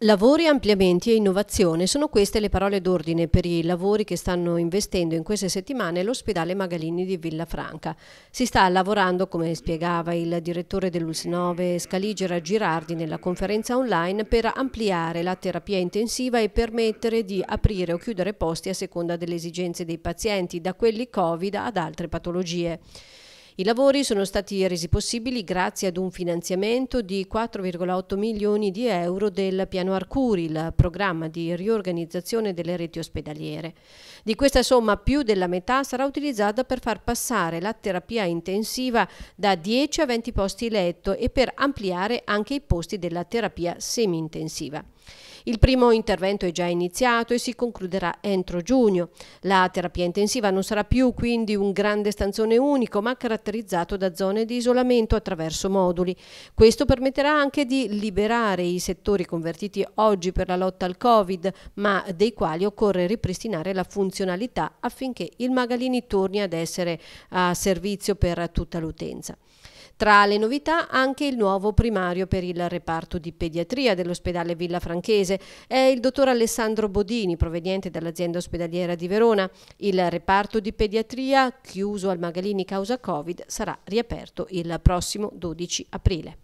Lavori, ampliamenti e innovazione sono queste le parole d'ordine per i lavori che stanno investendo in queste settimane l'ospedale Magalini di Villafranca. Si sta lavorando, come spiegava il direttore dell'ULS 9 Scaligera Girardi nella conferenza online, per ampliare la terapia intensiva e permettere di aprire o chiudere posti a seconda delle esigenze dei pazienti, da quelli Covid ad altre patologie. I lavori sono stati resi possibili grazie ad un finanziamento di 4,8 milioni di euro del piano Arcuri, il programma di riorganizzazione delle reti ospedaliere. Di questa somma più della metà sarà utilizzata per far passare la terapia intensiva da 10 a 20 posti letto e per ampliare anche i posti della terapia semi-intensiva. Il primo intervento è già iniziato e si concluderà entro giugno. La terapia intensiva non sarà più quindi un grande stanzone unico, ma caratterizzato da zone di isolamento attraverso moduli. Questo permetterà anche di liberare i settori convertiti oggi per la lotta al Covid, ma dei quali occorre ripristinare la funzionalità affinché il Magalini torni ad essere a servizio per tutta l'utenza. Tra le novità anche il nuovo primario per il reparto di pediatria dell'ospedale Villa Franchese. È il dottor Alessandro Bodini, proveniente dall'azienda ospedaliera di Verona. Il reparto di pediatria, chiuso al Magalini causa Covid, sarà riaperto il prossimo 12 aprile.